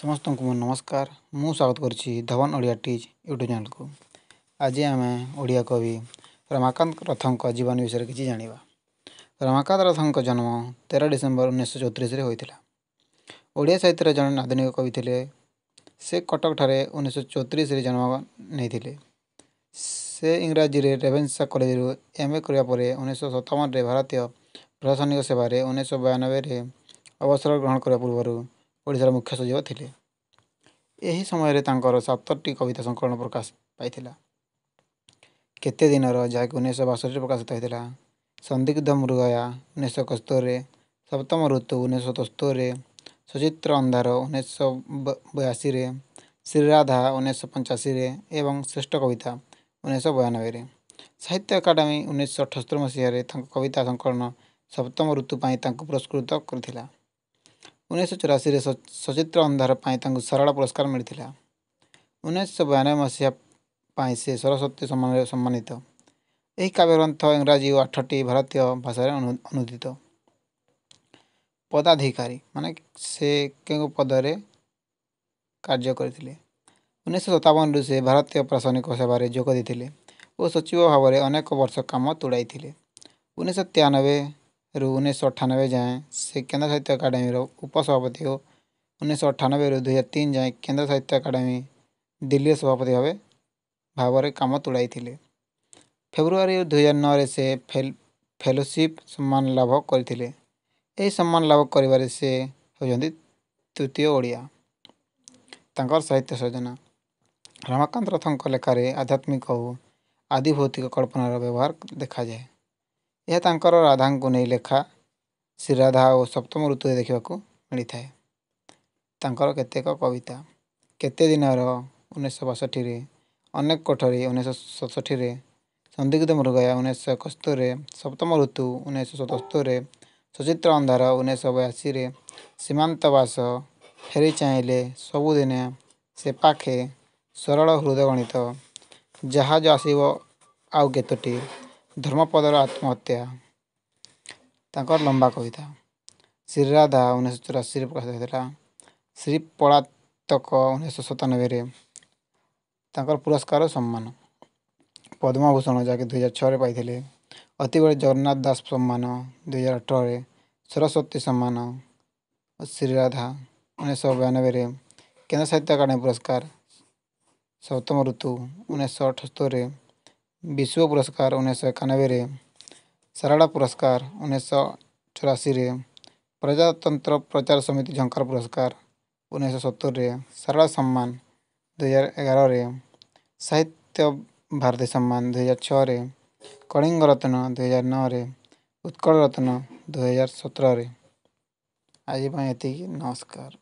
ସମସ୍ତଙ୍କୁ ମୋ ନମସ୍କାର ମୁଁ ସ୍ୱାଗତ କରୁଛି ଧବନ ଓଡ଼ିଆ ଟିଚ୍ ୟୁଟ୍ୟୁବ୍ ଚ୍ୟାନେଲ୍କୁ ଆଜି ଆମେ ଓଡ଼ିଆ କବି ରମାକାନ୍ତ ରଥଙ୍କ ଜୀବନୀ ବିଷୟରେ କିଛି ଜାଣିବା ରମାକାନ୍ତ ରଥଙ୍କ ଜନ୍ମ ତେର ଡିସେମ୍ବର ଉଣେଇଶହ ଚଉତିରିଶରେ ହୋଇଥିଲା ଓଡ଼ିଆ ସାହିତ୍ୟର ଜଣେ ଆଧୁନିକ କବି ଥିଲେ ସେ କଟକଠାରେ ଉଣେଇଶହ ଚଉତିରିଶରେ ଜନ୍ମ ନେଇଥିଲେ ସେ ଇଂରାଜୀରେ ରେଭେନ୍ସା କଲେଜରୁ ଏମ୍ ଏ କରିବା ପରେ ଉଣେଇଶହ ସତାବନରେ ଭାରତୀୟ ପ୍ରଶାସନିକ ସେବାରେ ଉଣେଇଶହ ବୟାନବେରେ ଅବସର ଗ୍ରହଣ କରିବା ପୂର୍ବରୁ ଓଡ଼ିଶାର ମୁଖ୍ୟ ସଚିବ ଥିଲେ ଏହି ସମୟରେ ତାଙ୍କର ସାତଟି କବିତା ସଂକଳନ ପ୍ରକାଶ ପାଇଥିଲା କେତେ ଦିନର ଯାହାକି ଉଣେଇଶହ ବାଷଠିରେ ପ୍ରକାଶିତ ହୋଇଥିଲା ସନ୍ଦିଗ୍ଧ ମୃଗୟା ଉଣେଇଶହ ଏକସ୍ତରୀରେ ସପ୍ତମ ଋତୁ ଉଣେଇଶହ ତସ୍ତରୀରେ ସଚିତ୍ର ଅନ୍ଧାର ଉଣେଇଶହ ବୟାଅଶୀରେ ଶ୍ରୀରାଧା ଉଣେଇଶହ ପଞ୍ଚାଅଶୀରେ ଏବଂ ଶ୍ରେଷ୍ଠ କବିତା ଉଣେଇଶହ ବୟାନବେରେ ସାହିତ୍ୟ ଏକାଡେମୀ ଉଣେଇଶହ ଅଠସ୍ତରୀ ମସିହାରେ ତାଙ୍କ କବିତା ସଂକଳନ ସପ୍ତମ ଋତୁ ପାଇଁ ତାଙ୍କୁ ପୁରସ୍କୃତ କରିଥିଲା ଉଣେଇଶହ ଚଉରାଅଶୀରେ ସଚିତ୍ର ଅନ୍ଧାର ପାଇଁ ତାଙ୍କୁ ସରଳ ପୁରସ୍କାର ମିଳିଥିଲା ଉଣେଇଶହ ବୟାନବେ ମସିହା ପାଇଁ ସେ ସରସ୍ୱତୀ ସମ୍ମାନରେ ସମ୍ମାନିତ ଏହି କାବ୍ୟଗ୍ରନ୍ଥ ଇଂରାଜୀ ଓ ଆଠଟି ଭାରତୀୟ ଭାଷାରେ ଅନୁଦିତ ପଦାଧିକାରୀ ମାନେ ସେ କେଉଁ ପଦରେ କାର୍ଯ୍ୟ କରିଥିଲେ ଉଣେଇଶହ ସତାବନରୁ ସେ ଭାରତୀୟ ପ୍ରଶାସନିକ ସେବାରେ ଯୋଗ ଦେଇଥିଲେ ଓ ସଚିବ ଭାବରେ ଅନେକ ବର୍ଷ କାମ ତୋଡ଼ାଇଥିଲେ ଉଣେଇଶହ ତେୟାନବେ ରୁ ଉଣେଇଶହ ଅଠାନବେ ଯାଏଁ ସେ କେନ୍ଦ୍ର ସାହିତ୍ୟ ଏକାଡ଼େମୀର ଉପସଭାପତି ଓ ଉଣେଇଶହ ଅଠାନବେରୁ ଦୁଇହଜାର ତିନି ଯାଏଁ କେନ୍ଦ୍ର ସାହିତ୍ୟ ଏକାଡ଼େମୀ ଦିଲ୍ଲୀର ସଭାପତି ଭାବେ ଭାବରେ କାମ ତୁଲାଇଥିଲେ ଫେବୃଆରୀ ଦୁଇହଜାର ନଅରେ ସେ ଫେଲୋସିପ୍ ସମ୍ମାନ ଲାଭ କରିଥିଲେ ଏହି ସମ୍ମାନ ଲାଭ କରିବାରେ ସେ ହେଉଛନ୍ତି ତୃତୀୟ ଓଡ଼ିଆ ତାଙ୍କର ସାହିତ୍ୟ ସର୍ଜନା ରମାକାନ୍ତ ରଥଙ୍କ ଲେଖାରେ ଆଧ୍ୟାତ୍ମିକ ଓ ଆଦିଭୌତିକ କଳ୍ପନାର ବ୍ୟବହାର ଦେଖାଯାଏ ଏହା ତାଙ୍କର ରାଧାଙ୍କୁ ନେଇ ଲେଖା ଶ୍ରୀରାଧା ଓ ସପ୍ତମ ଋତୁରେ ଦେଖିବାକୁ ମିଳିଥାଏ ତାଙ୍କର କେତେକ କବିତା କେତେ ଦିନର ଉଣେଇଶହ ବାଷଠିରେ ଅନେକ କୋଠରୀ ଉଣେଇଶହ ସତଷଠିରେ ସନ୍ଦିଗ୍ଧ ମୃଗୟା ଉଣେଇଶହ ଏକସ୍ତରୀରେ ସପ୍ତମ ଋତୁ ଉଣେଇଶହ ସତସ୍ତରୀରେ ସଚିତ୍ର ଅନ୍ଧାର ଉଣେଇଶହ ବୟାଅଶୀରେ ସୀମାନ୍ତ ବାସ ଫେରି ଚାହିଁଲେ ସବୁଦିନେ ସେ ପାଖେ ସରଳ ହୃଦୟ ଗଣିତ ଯାହାଜ ଆସିବ ଆଉ କେତୋଟି ଧର୍ମପଦର ଆତ୍ମହତ୍ୟା ତାଙ୍କର ଲମ୍ବା କବିତା ଶ୍ରୀରାଧା ଉଣେଇଶହ ଚଉରାଅଶୀରେ ପ୍ରକାଶିତ ହୋଇଥିଲା ଶ୍ରୀ ପଳାତକ ଉଣେଇଶହ ସତାନବେରେ ତାଙ୍କର ପୁରସ୍କାର ସମ୍ମାନ ପଦ୍ମଭୂଷଣ ଯାହାକି ଦୁଇ ହଜାର ଛଅରେ ପାଇଥିଲେ ଅତି ଅତିବଡ଼ ଜଗନ୍ନାଥ ଦାସ ସମ୍ମାନ ଦୁଇ ହଜାର ଅଠରରେ ସରସ୍ୱତୀ ସମ୍ମାନ ଓ ଶ୍ରୀରାଧା ଉଣେଇଶହ ବୟାନବେରେ କେନ୍ଦ୍ର ସାହିତ୍ୟ ଏକାଡେମୀ ପୁରସ୍କାର ସପ୍ତମ ଋତୁ ଉଣେଇଶହ ଅଠସ୍ତରୀରେ ବିଶ୍ୱ ପୁରସ୍କାର ଉଣେଇଶହ ଏକାନବେରେ ସାରଳା ପୁରସ୍କାର ଉଣେଇଶହ ଚଉରାଅଶୀରେ ପ୍ରଜାତନ୍ତ୍ର ପ୍ରଚାର ସମିତି ଝଙ୍କାର ପୁରସ୍କାର ଉଣେଇଶହ ସତୁରିରେ ସାରଳା ସମ୍ମାନ ଦୁଇହଜାର ଏଗାରରେ ସାହିତ୍ୟ ଭାରତୀ ସମ୍ମାନ ଦୁଇହଜାର ଛଅରେ କଳିଙ୍ଗ ରତ୍ନ ଦୁଇହଜାର ନଅରେ ଉତ୍କଳ ରତ୍ନ ଦୁଇହଜାର ସତରରେ ଆଜି ପାଇଁ ଏତିକି ନମସ୍କାର